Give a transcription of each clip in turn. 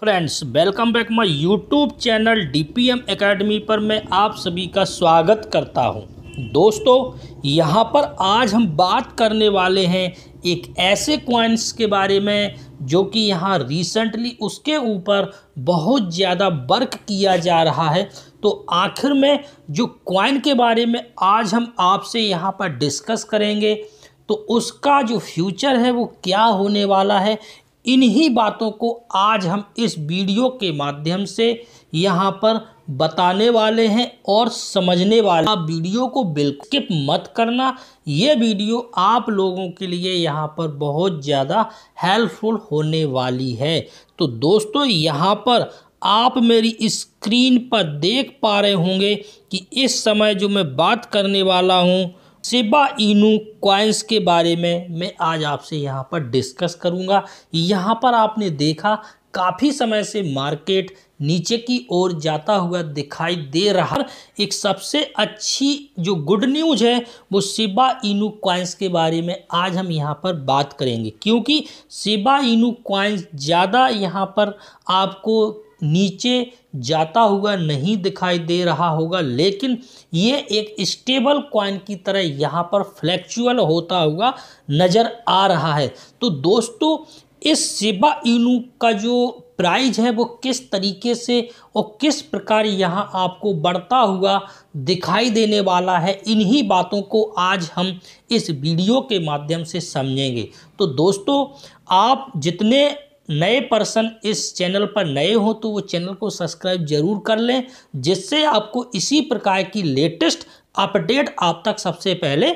Friends welcome back my YouTube channel DPM academy पर मैं आप सभी का स्वागत करता हूं दोस्तों यहां पर आज हम बात करने वाले हैं एक ऐसे क्वाइंस के बारे में जो कि यहां रिसेंटली उसके ऊपर बहुत ज़्यादा वर्क किया जा रहा है तो आखिर में जो क्वाइन के बारे में आज हम आपसे यहाँ पर डिस्कस करेंगे तो उसका जो फ्यूचर है वो क्या होने वाला है इन्हीं बातों को आज हम इस वीडियो के माध्यम से यहाँ पर बताने वाले हैं और समझने वाले आप वीडियो को बिल्कुल स्किप मत करना ये वीडियो आप लोगों के लिए यहाँ पर बहुत ज़्यादा हेल्पफुल होने वाली है तो दोस्तों यहाँ पर आप मेरी स्क्रीन पर देख पा रहे होंगे कि इस समय जो मैं बात करने वाला हूँ सेबा इनू क्वाइंस के बारे में मैं आज आपसे यहाँ पर डिस्कस करूँगा यहाँ पर आपने देखा काफ़ी समय से मार्केट नीचे की ओर जाता हुआ दिखाई दे रहा एक सबसे अच्छी जो गुड न्यूज है वो सेबा इनू क्वाइंस के बारे में आज हम यहाँ पर बात करेंगे क्योंकि सेबा इनू क्वाइंस ज़्यादा यहाँ पर आपको नीचे जाता हुआ नहीं दिखाई दे रहा होगा लेकिन ये एक स्टेबल कॉइन की तरह यहाँ पर फ्लैक्चुअल होता हुआ नज़र आ रहा है तो दोस्तों इस सेबा इनू का जो प्राइज है वो किस तरीके से और किस प्रकार यहाँ आपको बढ़ता हुआ दिखाई देने वाला है इन्हीं बातों को आज हम इस वीडियो के माध्यम से समझेंगे तो दोस्तों आप जितने नए पर्सन इस चैनल पर नए हो तो वो चैनल को सब्सक्राइब जरूर कर लें जिससे आपको इसी प्रकार की लेटेस्ट अपडेट आप तक सबसे पहले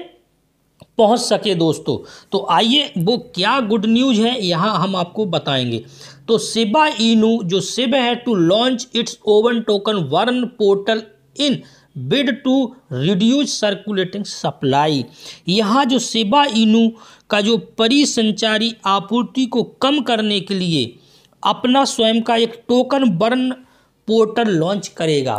पहुंच सके दोस्तों तो आइए वो क्या गुड न्यूज़ है यहाँ हम आपको बताएंगे तो सिबा इनू जो सिब है to launch its own token burn portal in bid to reduce circulating supply यहाँ जो सिबा इनू का जो परिसंचारी आपूर्ति को कम करने के लिए अपना स्वयं का एक टोकन बर्न पोर्टल लॉन्च करेगा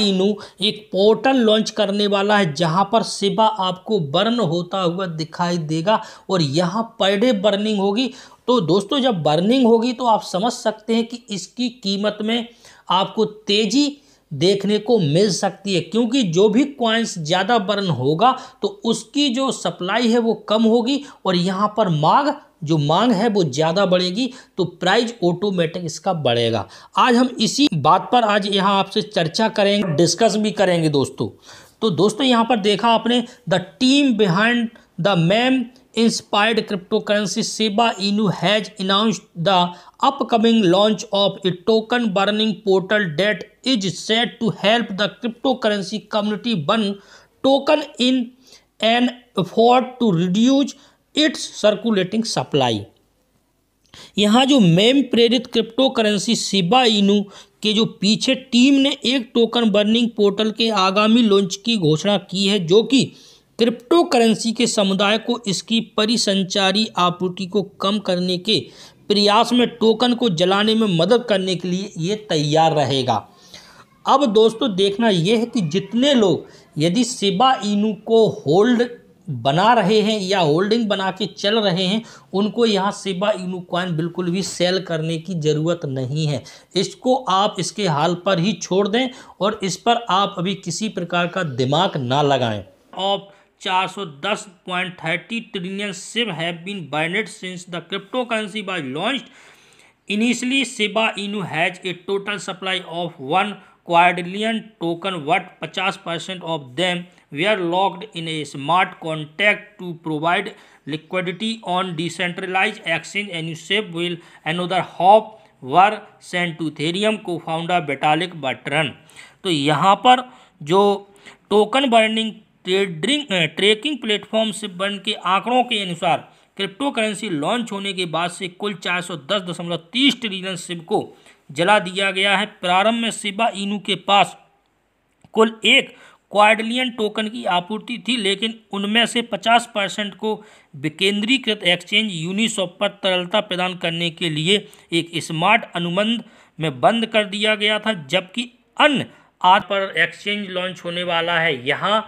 इनू एक पोर्टल लॉन्च करने वाला है जहां पर सेवा आपको बर्न होता हुआ दिखाई देगा और यहां पर डे बर्निंग होगी तो दोस्तों जब बर्निंग होगी तो आप समझ सकते हैं कि इसकी कीमत में आपको तेज़ी देखने को मिल सकती है क्योंकि जो भी क्वाइंस ज़्यादा बर्न होगा तो उसकी जो सप्लाई है वो कम होगी और यहाँ पर मांग जो मांग है वो ज़्यादा बढ़ेगी तो प्राइस ऑटोमेटिक इसका बढ़ेगा आज हम इसी बात पर आज यहाँ आपसे चर्चा करेंगे डिस्कस भी करेंगे दोस्तों तो दोस्तों यहाँ पर देखा आपने the team behind the meme inspired cryptocurrency Shiba Inu has announce the upcoming launch of a token burning portal date is set to help the crypto currency community burn token in an effort to reduce its circulating supply यहाँ जो ma'am प्रेरित cryptocurrency Shiba इनू के जो पीछे team ने एक token burning portal के आगामी लॉन्च की घोषणा की है जो कि क्रिप्टो करेंसी के समुदाय को इसकी परिसंचारी आपूर्ति को कम करने के प्रयास में टोकन को जलाने में मदद करने के लिए ये तैयार रहेगा अब दोस्तों देखना यह है कि जितने लोग यदि सिबा इनू को होल्ड बना रहे हैं या होल्डिंग बना के चल रहे हैं उनको यहाँ सिबा इनू कॉइन बिल्कुल भी सेल करने की ज़रूरत नहीं है इसको आप इसके हाल पर ही छोड़ दें और इस पर आप अभी किसी प्रकार का दिमाग ना लगाएं और 410.30 trillion SIB have been burned since the cryptocurrency was launched. Initially, Shiba Inu has a total supply of 1 quadrillion token worth 50% of them were locked in a smart contract to provide liquidity on decentralized exchange and SIB will another hop were sent to Ethereum co-founder Vitalik Buterin. तो यहाँ पर जो token burning trading tracking platform से बन के आंकड़ों के अनुसार क्रिप्टो करेंसी लॉन्च होने के बाद से कुल चार सौ दस दशमलव तीस ट्रिलियन सिब को जला दिया गया है प्रारंभ में सिबा इनू के पास कुल एक क्वाडलियन टोकन की आपूर्ति थी लेकिन उनमें से 50 परसेंट को विकेंद्रीकृत एक्सचेंज यूनिसॉप पर तरलता प्रदान करने के लिए एक स्मार्ट अनुबंध में बंद कर दिया गया था जबकि अन्य आर पर एक्सचेंज लॉन्च होने वाला है यहाँ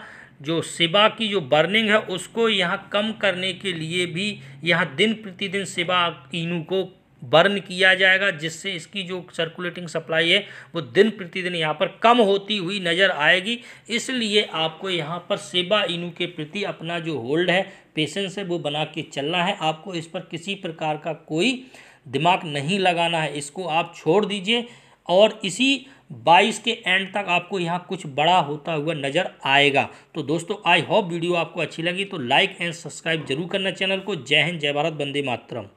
जो सेवा की जो बर्निंग है उसको यहाँ कम करने के लिए भी यहाँ दिन प्रतिदिन सेवा इनू को बर्न किया जाएगा जिससे इसकी जो सर्कुलेटिंग सप्लाई है वो दिन प्रतिदिन यहाँ पर कम होती हुई नज़र आएगी इसलिए आपको यहाँ पर सेवा इनू के प्रति अपना जो होल्ड है पेशेंस है वो बना के चलना है आपको इस पर किसी प्रकार का कोई दिमाग नहीं लगाना है इसको आप छोड़ दीजिए और इसी बाईस के एंड तक आपको यहाँ कुछ बड़ा होता हुआ नजर आएगा तो दोस्तों आई होप वीडियो आपको अच्छी लगी तो लाइक एंड सब्सक्राइब जरूर करना चैनल को जय हिंद जय भारत बंदे मातरम